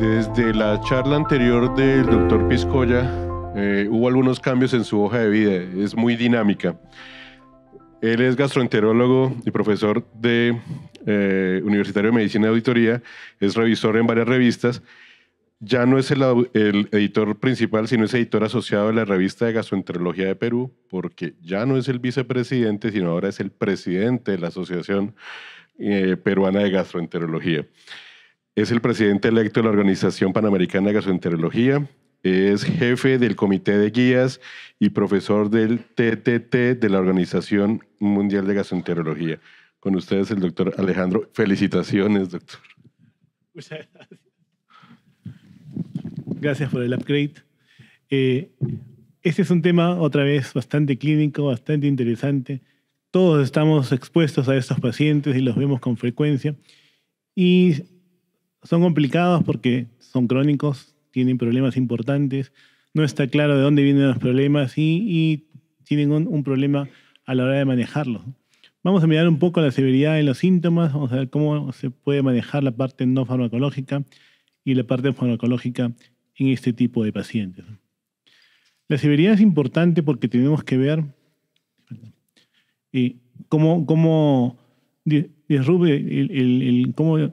Desde la charla anterior del doctor Piscoya, eh, hubo algunos cambios en su hoja de vida, es muy dinámica. Él es gastroenterólogo y profesor de eh, Universitario de Medicina y Auditoría, es revisor en varias revistas. Ya no es el, editor principal, sino es editor asociado de la revista de gastroenterología de Perú, porque ya no es el vicepresidente, sino ahora es el presidente de la Asociación eh, Peruana de Gastroenterología. Es el presidente electo de la Organización Panamericana de Gastroenterología, es jefe del Comité de Guías y profesor del TTT de la Organización Mundial de Gastroenterología. Con ustedes el doctor Alejandro. Felicitaciones, doctor. Muchas gracias. Gracias por el upgrade. Eh, este es un tema, otra vez, bastante clínico, bastante interesante. Todos estamos expuestos a estos pacientes y los vemos con frecuencia. Y son complicados porque son crónicos, tienen problemas importantes, no está claro de dónde vienen los problemas y, tienen un, problema a la hora de manejarlos. Vamos a mirar un poco la severidad en los síntomas, vamos a ver cómo se puede manejar la parte no farmacológica y la parte farmacológica en este tipo de pacientes. La severidad es importante porque tenemos que ver eh, cómo, cómo el, cómo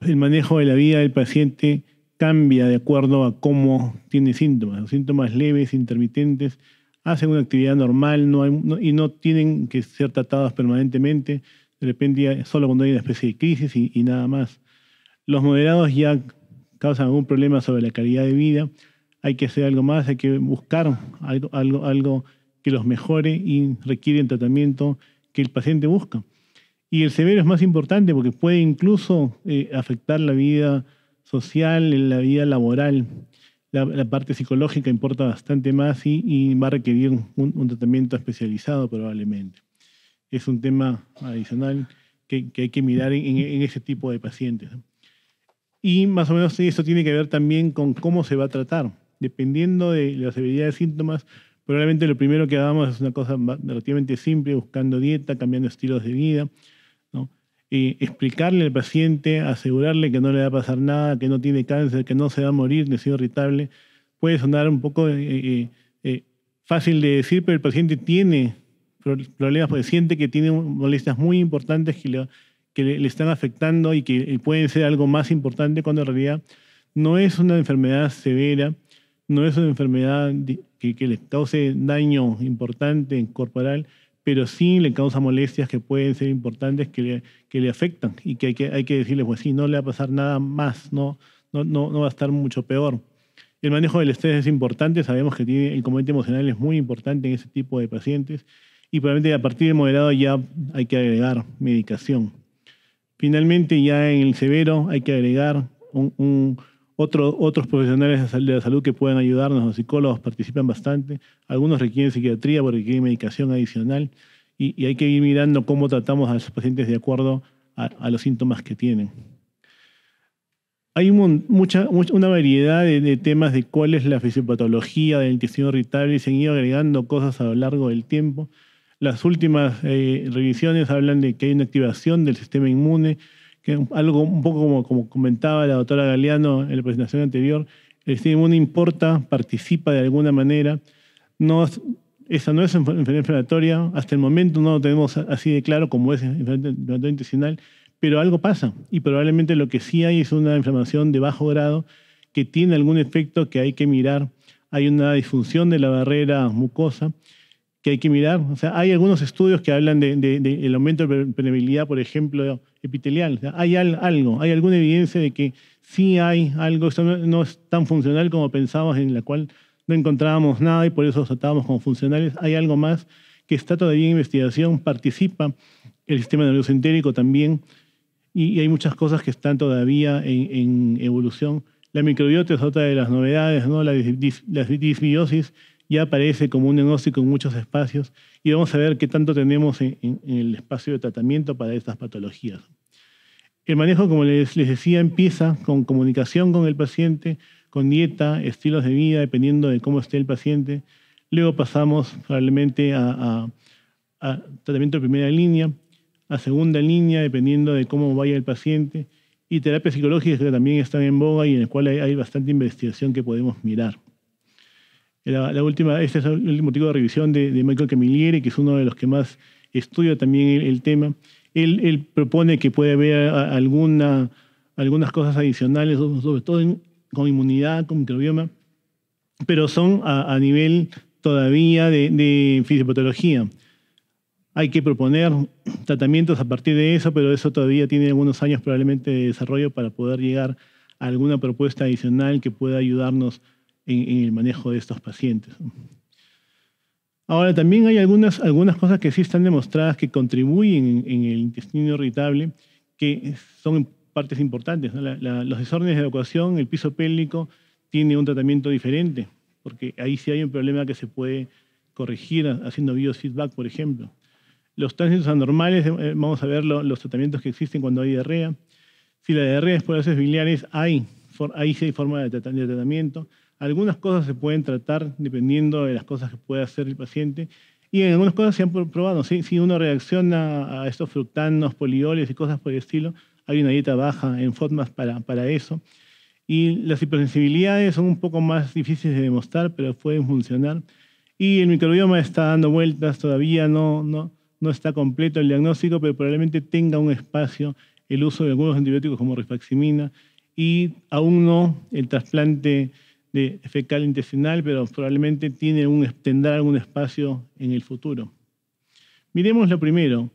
el manejo de la vida del paciente cambia de acuerdo a cómo tiene síntomas. Los síntomas leves, intermitentes, hacen una actividad normal y no tienen que ser tratados permanentemente. De repente solo cuando hay una especie de crisis y, nada más. Los moderados ya causan algún problema sobre la calidad de vida. Hay que hacer algo más, hay que buscar algo, algo que los mejore y requieren tratamiento que el paciente busca. Y el severo es más importante porque puede incluso eh, afectar la vida social, la vida laboral. La, parte psicológica importa bastante más y, va a requerir un, tratamiento especializado probablemente. Es un tema adicional que, hay que mirar en, en, ese tipo de pacientes. Y más o menos eso tiene que ver también con cómo se va a tratar. Dependiendo de la severidad de síntomas, probablemente lo primero que hagamos es una cosa relativamente simple, buscando dieta, cambiando estilos de vida, explicarle al paciente, asegurarle que no le va a pasar nada, que no tiene cáncer, que no se va a morir que es irritable, puede sonar un poco eh, eh, eh, fácil de decir, pero el paciente tiene problemas, porque siente que tiene molestias muy importantes que, le, que le, están afectando y que pueden ser algo más importante cuando en realidad no es una enfermedad severa, no es una enfermedad que, que le cause daño importante corporal, pero sí le causa molestias que pueden ser importantes, que le, afectan y que hay, que hay decirle, pues sí, no le va a pasar nada más, no, no, no, no va a estar mucho peor. El manejo del estrés es importante, sabemos que tiene, el componente emocional es muy importante en ese tipo de pacientes y probablemente a partir de moderado ya hay que agregar medicación. Finalmente, ya en el severo hay que agregar un otros profesionales de la salud que pueden ayudarnos, los psicólogos participan bastante. Algunos requieren psiquiatría porque requieren medicación adicional y, hay que ir mirando cómo tratamos a los pacientes de acuerdo a, los síntomas que tienen. Hay mucha, una variedad de, temas de cuál es la fisiopatología del intestino irritable y se han ido agregando cosas a lo largo del tiempo. Las últimas eh, revisiones hablan de que hay una activación del sistema inmune, que algo un poco como, como comentaba la doctora Galeano en la presentación anterior, el sistema no importa, participa de alguna manera. No, esa no es enfermedad inflamatoria, hasta el momento no lo tenemos así de claro como es enfermedad intestinal, pero algo pasa y probablemente lo que sí hay es una inflamación de bajo grado que tiene algún efecto que hay que mirar. Hay una disfunción de la barrera mucosa que hay que mirar. O sea, hay algunos estudios que hablan del de, de, aumento de permeabilidad, por ejemplo, epitelial. hay algo, hay alguna evidencia de que sí hay algo, esto no, es tan funcional como pensábamos, en la cual no encontrábamos nada y por eso los tratábamos como funcionales. Hay algo más que está todavía en investigación, participa el sistema nervioso entérico también, y, hay muchas cosas que están todavía en, evolución. La microbiota es otra de las novedades, ¿no? la disbiosis ya aparece como un diagnóstico en muchos espacios y vamos a ver qué tanto tenemos en, el espacio de tratamiento para estas patologías. El manejo, como les, decía, empieza con comunicación con el paciente, con dieta, estilos de vida, dependiendo de cómo esté el paciente. Luego pasamos probablemente a, tratamiento de primera línea, a segunda línea, dependiendo de cómo vaya el paciente, y terapias psicológicas que también están en boga y en las cual hay bastante investigación que podemos mirar. La, última, este es el último tipo de revisión de, Michael Camilleri, que es uno de los que más estudia también el, tema. Él, propone que puede haber alguna, algunas cosas adicionales, sobre todo con inmunidad, con microbioma, pero son a, nivel todavía de, de, fisiopatología. Hay que proponer tratamientos a partir de eso, pero eso todavía tiene algunos años probablemente de desarrollo para poder llegar a alguna propuesta adicional que pueda ayudarnos en, el manejo de estos pacientes. Ahora, también hay algunas, algunas cosas que sí están demostradas que contribuyen en, el intestino irritable, que son partes importantes. los desórdenes de evacuación, el piso pélvico, tiene un tratamiento diferente, porque ahí sí hay un problema que se puede corregir haciendo biofeedback, por ejemplo. Los tránsitos anormales, eh, vamos a ver los tratamientos que existen cuando hay diarrea. Si la diarrea es por heces biliares, hay, ahí sí hay forma de tratamiento. Algunas cosas se pueden tratar dependiendo de las cosas que pueda hacer el paciente. Y en algunas cosas se han probado. Si uno reacciona a estos fructanos, polioles y cosas por el estilo, hay una dieta baja en FODMAP para, para eso. Y las hipersensibilidades son un poco más difíciles de demostrar, pero pueden funcionar. Y el microbioma está dando vueltas, todavía no, no, no está completo el diagnóstico, pero probablemente tenga un espacio el uso de algunos antibióticos como rifaximina y aún no el trasplante de fecal intestinal, pero probablemente tiene un, tendrá algún espacio en el futuro. Miremos lo primero.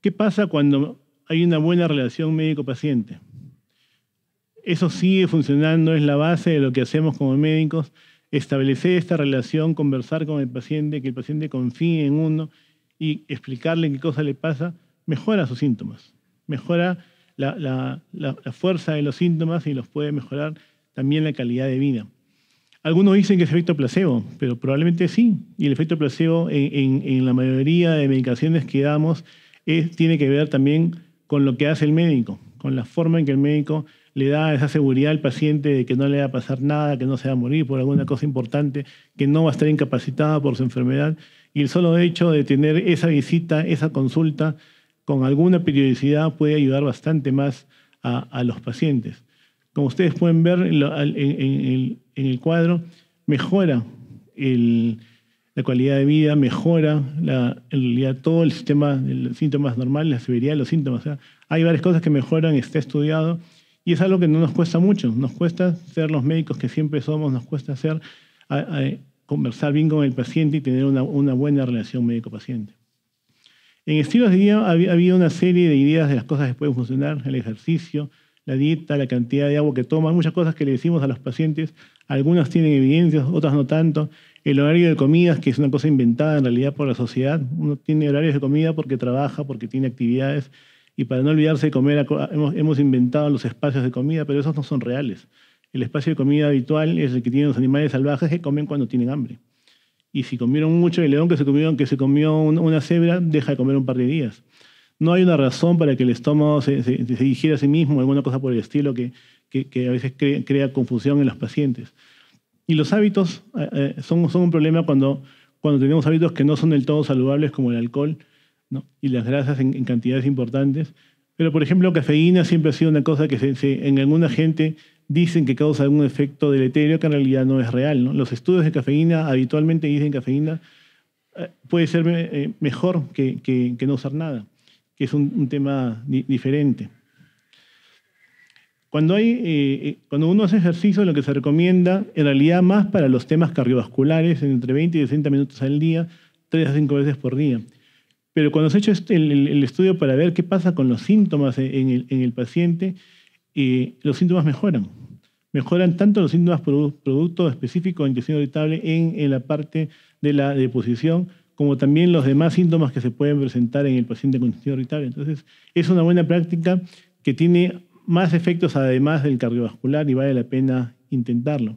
¿Qué pasa cuando hay una buena relación médico-paciente? Eso sigue funcionando, es la base de lo que hacemos como médicos, establecer esta relación, conversar con el paciente, que el paciente confíe en uno y explicarle qué cosa le pasa, mejora sus síntomas, mejora la fuerza de los síntomas y los puede mejorar también la calidad de vida. Algunos dicen que es efecto placebo, pero probablemente sí. Y el efecto placebo en, la mayoría de medicaciones que damos tiene que ver también con lo que hace el médico, con la forma en que el médico le da esa seguridad al paciente de que no le va a pasar nada, que no se va a morir por alguna cosa importante, que no va a estar incapacitada por su enfermedad. Y el solo hecho de tener esa visita, esa consulta, con alguna periodicidad puede ayudar bastante más a, los pacientes. Como ustedes pueden ver, en, el en el cuadro, mejora la calidad de vida, mejora en realidad todo el sistema de síntomas normales, la severidad de los síntomas. hay varias cosas que mejoran, está estudiado y es algo que no nos cuesta mucho. Nos cuesta ser los médicos que siempre somos, nos cuesta ser, conversar bien con el paciente y tener una, buena relación médico-paciente. En estilos de vida había habido una serie de ideas de las cosas que pueden funcionar, el ejercicio, la dieta, la cantidad de agua que toman, muchas cosas que le decimos a los pacientes. Algunas tienen evidencias, otras no tanto. El horario de comidas, que es una cosa inventada en realidad por la sociedad. Uno tiene horarios de comida porque trabaja, porque tiene actividades. Y para no olvidarse de comer, hemos, inventado los espacios de comida, pero esos no son reales. El espacio de comida habitual es el que tienen los animales salvajes que comen cuando tienen hambre. Y si comieron mucho, el león que se comió, que se comió una cebra deja de comer un par de días no hay una razón para que el estómago se, digiera a sí mismo, alguna cosa por el estilo que, a veces crea, confusión en los pacientes. Y los hábitos eh, eh, son, un problema cuando, tenemos hábitos que no son del todo saludables, como el alcohol y las grasas en, cantidades importantes. Pero, por ejemplo, cafeína siempre ha sido una cosa que en alguna gente dicen que causa algún efecto deleterio que en realidad no es real. Los estudios de cafeína habitualmente dicen que cafeína eh, puede ser mejor que no usar nada que es un, tema diferente. Cuando, hay, eh, eh, cuando uno hace ejercicio, lo que se recomienda, en realidad más para los temas cardiovasculares, entre 20 y 60 minutos al día, 3 a 5 veces por día. Pero cuando se ha hecho este, el, estudio para ver qué pasa con los síntomas e, en el, paciente, eh, los síntomas mejoran. Mejoran tanto los síntomas producto específico de intestino irritable en la parte de la deposición como también los demás síntomas que se pueden presentar en el paciente con intestino irritable. Entonces, es una buena práctica que tiene más efectos además del cardiovascular y vale la pena intentarlo.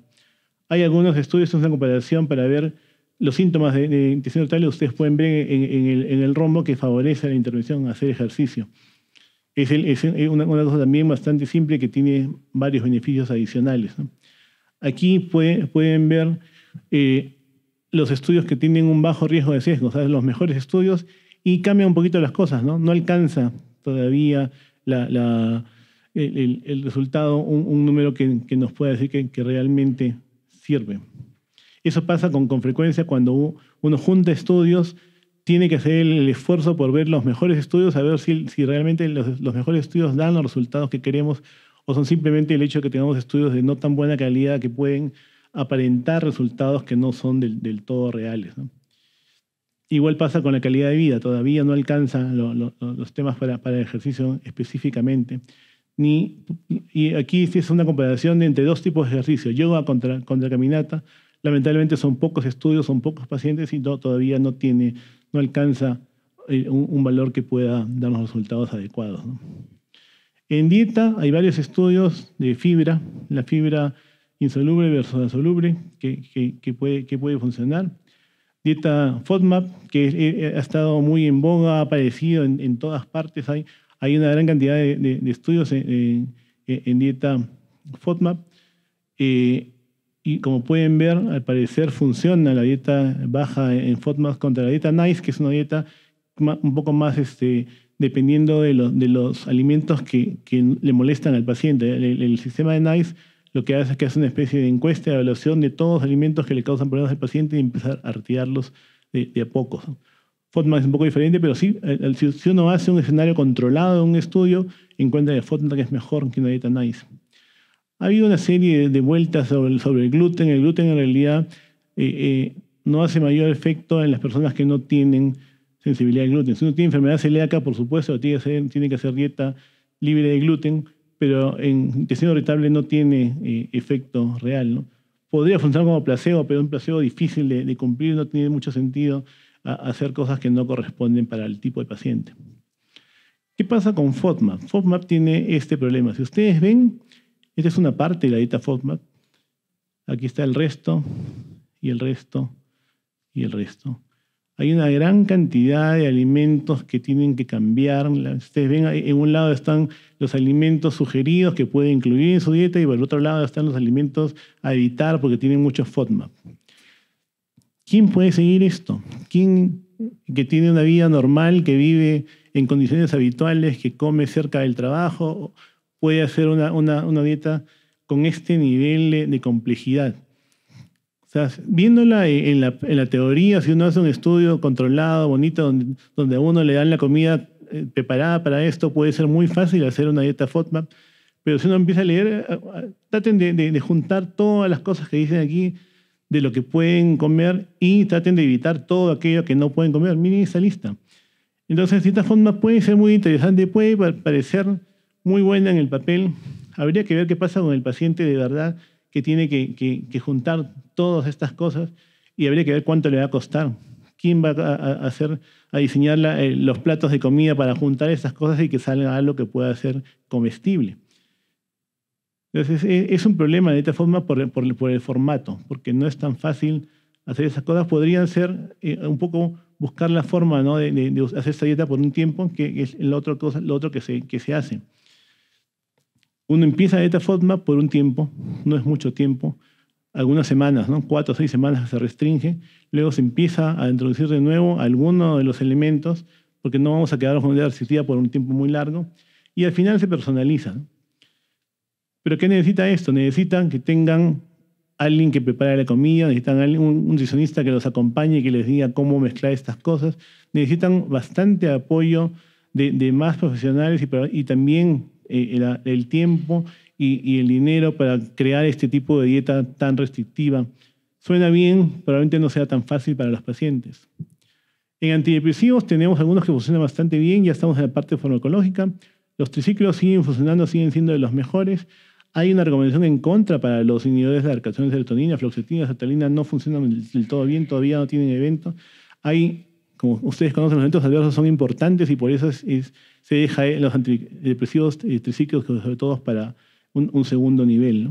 Hay algunos estudios, una comparación para ver los síntomas de, de intestino irritable, ustedes pueden ver en, el, rombo que favorece la intervención, hacer ejercicio. Es, una, cosa también bastante simple que tiene varios beneficios adicionales. Aquí pueden ver... Eh, los estudios que tienen un bajo riesgo de sesgo, o sea, los mejores estudios, y cambia un poquito las cosas, ¿no? No alcanza todavía el, resultado, un, número que, nos pueda decir que, realmente sirve. Eso pasa con, frecuencia cuando uno junta estudios, tiene que hacer el esfuerzo por ver los mejores estudios, a ver si, si realmente los, los, mejores estudios dan los resultados que queremos o son simplemente el hecho de que tengamos estudios de no tan buena calidad que pueden aparentar resultados que no son del, todo reales. Igual pasa con la calidad de vida, todavía no alcanza los temas para, para, el ejercicio específicamente. Ni, y aquí es una comparación entre dos tipos de ejercicio, yoga contra, contra caminata. Lamentablemente son pocos estudios, son pocos pacientes y todavía no, tiene, no alcanza eh, un, valor que pueda darnos resultados adecuados. En dieta hay varios estudios de fibra. La fibra insoluble versus soluble, que, puede, que puede funcionar. Dieta FODMAP, que eh, eh, ha estado muy en boga, ha aparecido en, todas partes. Hay, hay una gran cantidad de, estudios en, dieta FODMAP. Eh, y como pueden ver, al parecer funciona la dieta baja en FODMAP contra la dieta NICE, que es una dieta un poco más este, dependiendo de, de los alimentos que, le molestan al paciente. el sistema de NICE lo que hace es que hace una especie de encuesta de evaluación de todos los alimentos que le causan problemas al paciente y empezar a retirarlos de, a pocos. FODMAP es un poco diferente, pero sí, si uno hace un escenario controlado un estudio, encuentra que FODMAP es mejor que una dieta NICE. Ha habido una serie de, vueltas sobre, el gluten. El gluten en realidad eh, eh, no hace mayor efecto en las personas que no tienen sensibilidad al gluten. Si uno tiene enfermedad celíaca, por supuesto, tiene que hacer dieta libre de gluten pero en intestino irritable no tiene eh, efecto real. Podría funcionar como placebo, pero es un placebo difícil de, cumplir, no tiene mucho sentido hacer cosas que no corresponden para el tipo de paciente. ¿Qué pasa con FODMAP? FODMAP tiene este problema. Si ustedes ven, esta es una parte de la dieta FODMAP. Aquí está el resto, y el resto, y el resto. Hay una gran cantidad de alimentos que tienen que cambiar. Ustedes ven, en un lado están los alimentos sugeridos que puede incluir en su dieta y por el otro lado están los alimentos a evitar porque tienen mucho FODMAP. ¿Quién puede seguir esto? ¿Quién que tiene una vida normal, que vive en condiciones habituales, que come cerca del trabajo, puede hacer una, dieta con este nivel de complejidad? sea, viéndola en la, teoría, si uno hace un estudio controlado, bonito, donde, a uno le dan la comida eh, preparada para esto, puede ser muy fácil hacer una dieta FODMAP. Pero si uno empieza a leer, eh, eh, traten de, juntar todas las cosas que dicen aquí de lo que pueden comer y traten de evitar todo aquello que no pueden comer. Miren esa lista. Entonces, esta forma puede ser muy interesante, puede parecer muy buena en el papel. Habría que ver qué pasa con el paciente de verdad que tiene que, juntar todas estas cosas y habría que ver cuánto le va a costar. ¿Quién va a, hacer, a diseñar eh, los platos de comida para juntar estas cosas y que salga algo que pueda ser comestible? Entonces es, un problema de esta forma por, el formato, porque no es tan fácil hacer esas cosas. Podrían ser eh, un poco buscar la forma de, hacer esa dieta por un tiempo, que es lo otro, lo otro que, que se hace. Uno empieza de esta forma por un tiempo, no es mucho tiempo, algunas semanas, ¿no? cuatro o seis semanas se restringe, luego se empieza a introducir de nuevo algunos de los elementos, porque no vamos a quedar con la por un tiempo muy largo, y al final se personaliza. ¿Pero qué necesita esto? Necesitan que tengan alguien que prepare la comida, necesitan un, nutricionista que los acompañe y que les diga cómo mezclar estas cosas, necesitan bastante apoyo de, de más profesionales y, y también eh, el, tiempo y, el dinero para crear este tipo de dieta tan restrictiva. Suena bien, probablemente no sea tan fácil para los pacientes. En antidepresivos tenemos algunos que funcionan bastante bien, ya estamos en la parte farmacológica. Los triciclos siguen funcionando, siguen siendo de los mejores. Hay una recomendación en contra para los inhibidores de la de serotonina, floxetina, satalina, no funcionan del todo bien, todavía no tienen evento. Hay como ustedes conocen, los eventos adversos son importantes y por eso se deja eh, los antidepresivos eh, tricíclicos, sobre todo para un, segundo nivel.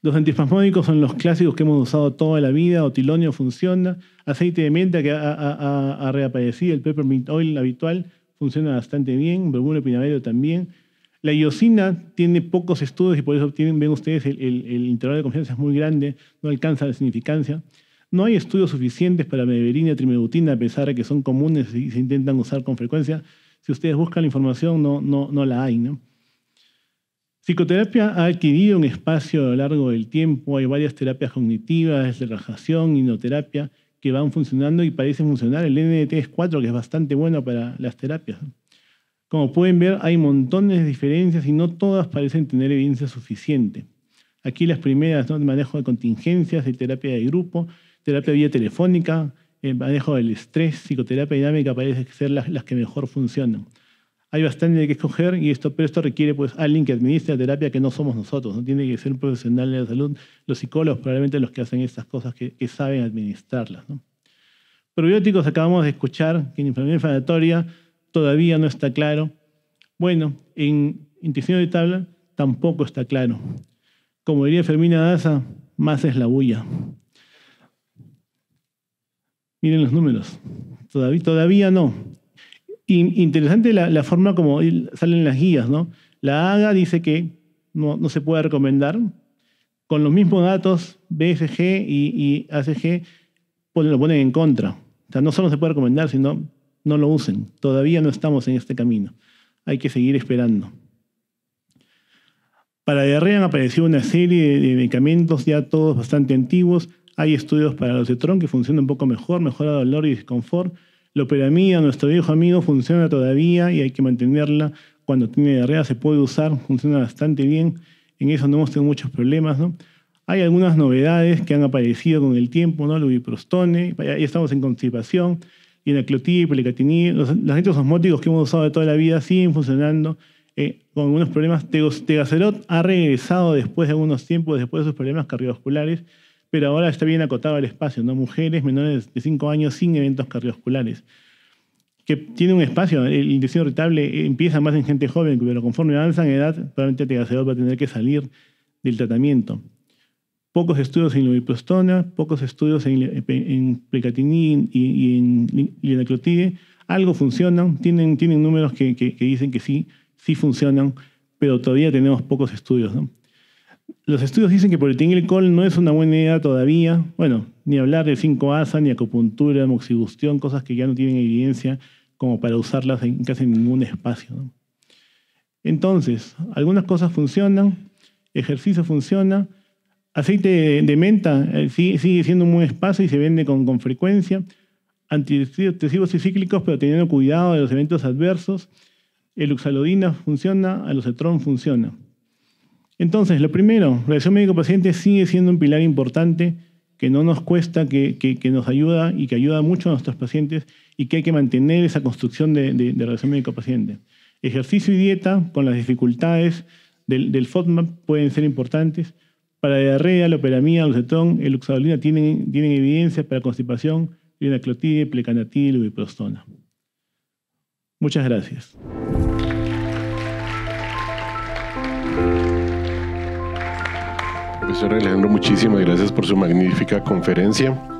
Los antiespasmódicos son los clásicos que hemos usado toda la vida, otilonio funciona, aceite de menta que ha, reaparecido, el peppermint oil habitual funciona bastante bien, bromuro pinavero también. La iosina tiene pocos estudios y por eso tienen, ven ustedes, el, el intervalo de confianza es muy grande, no alcanza la significancia. No hay estudios suficientes para meberina y trimedutina, a pesar de que son comunes y se intentan usar con frecuencia. Si ustedes buscan la información, no, no, no la hay. ¿no? Psicoterapia ha adquirido un espacio a lo largo del tiempo. Hay varias terapias cognitivas, de relajación, inoterapia, que van funcionando y parecen funcionar. El NDT4, es que es bastante bueno para las terapias. Como pueden ver, hay montones de diferencias y no todas parecen tener evidencia suficiente. Aquí las primeras, el manejo de contingencias, de terapia de grupo, terapia vía telefónica, eh, manejo del estrés, psicoterapia dinámica parece ser las, que mejor funcionan. Hay bastante que escoger y esto, pero esto requiere pues alguien que administre la terapia que no somos nosotros, no tiene que ser un profesional de la salud, los psicólogos probablemente los que hacen estas cosas que, saben administrarlas. Probióticos acabamos de escuchar que en enfermedad inflamatoria todavía no está claro. Bueno, en intestino de tabla tampoco está claro. Como diría Fermina Daza, más es la bulla. Miren los números. Todavía, todavía no. interesante la, forma como salen las guías, ¿no? La AGA dice que no, no se puede recomendar. Con los mismos datos, BSG y, y ACG pues lo ponen en contra. O sea, no solo se puede recomendar, sino no lo usen. Todavía no estamos en este camino. Hay que seguir esperando. Para diarrea han aparecido una serie de medicamentos ya todos bastante antiguos hay estudios para el de que funciona un poco mejor, mejora dolor y disconfort. La operamida, nuestro viejo amigo, funciona todavía y hay que mantenerla. Cuando tiene diarrea se puede usar, funciona bastante bien. En eso no hemos tenido muchos problemas, Hay algunas novedades que han aparecido con el tiempo, ¿no? ubiprostone, Ahí estamos en constipación, y y la Los, los osmóticos que hemos usado de toda la vida siguen funcionando eh, con algunos problemas. Tegacerot ha regresado después de algunos tiempos, después de sus problemas cardiovasculares pero ahora está bien acotado el espacio, ¿no? Mujeres menores de 5 años sin eventos cardiovasculares. Que tiene un espacio, el intestino irritable empieza más en gente joven, pero conforme avanzan en edad, probablemente tegaseador va a tener que salir del tratamiento. Pocos estudios en lubiprostona, pocos estudios en, en y, en linaclotide. Algo funcionan, tienen, tienen números que, que dicen que sí, sí funcionan, pero todavía tenemos pocos estudios, ¿no? Los estudios dicen que el polietilenglicol no es una buena idea todavía. Bueno, ni hablar de 5-ASA, ni acupuntura, moxibustión, cosas que ya no tienen evidencia como para usarlas en casi ningún espacio. Entonces, algunas cosas funcionan, ejercicio funciona, aceite de, menta eh, sigue, siendo un buen espacio y se vende con, con frecuencia, antidepresivos y cíclicos, pero teniendo cuidado de los eventos adversos, el funciona, alocetrón funciona. Entonces, lo primero, relación médico-paciente sigue siendo un pilar importante que no nos cuesta, que, nos ayuda y que ayuda mucho a nuestros pacientes y que hay que mantener esa construcción de, relación médico-paciente. Ejercicio y dieta, con las dificultades del, del, FODMAP, pueden ser importantes. Para diarrea, loperamia, lucetón, el tienen, tienen evidencia para constipación, linaclotide, plecanatil, y Muchas gracias. Profesor Alejandro, muchísimas gracias por su magnífica conferencia.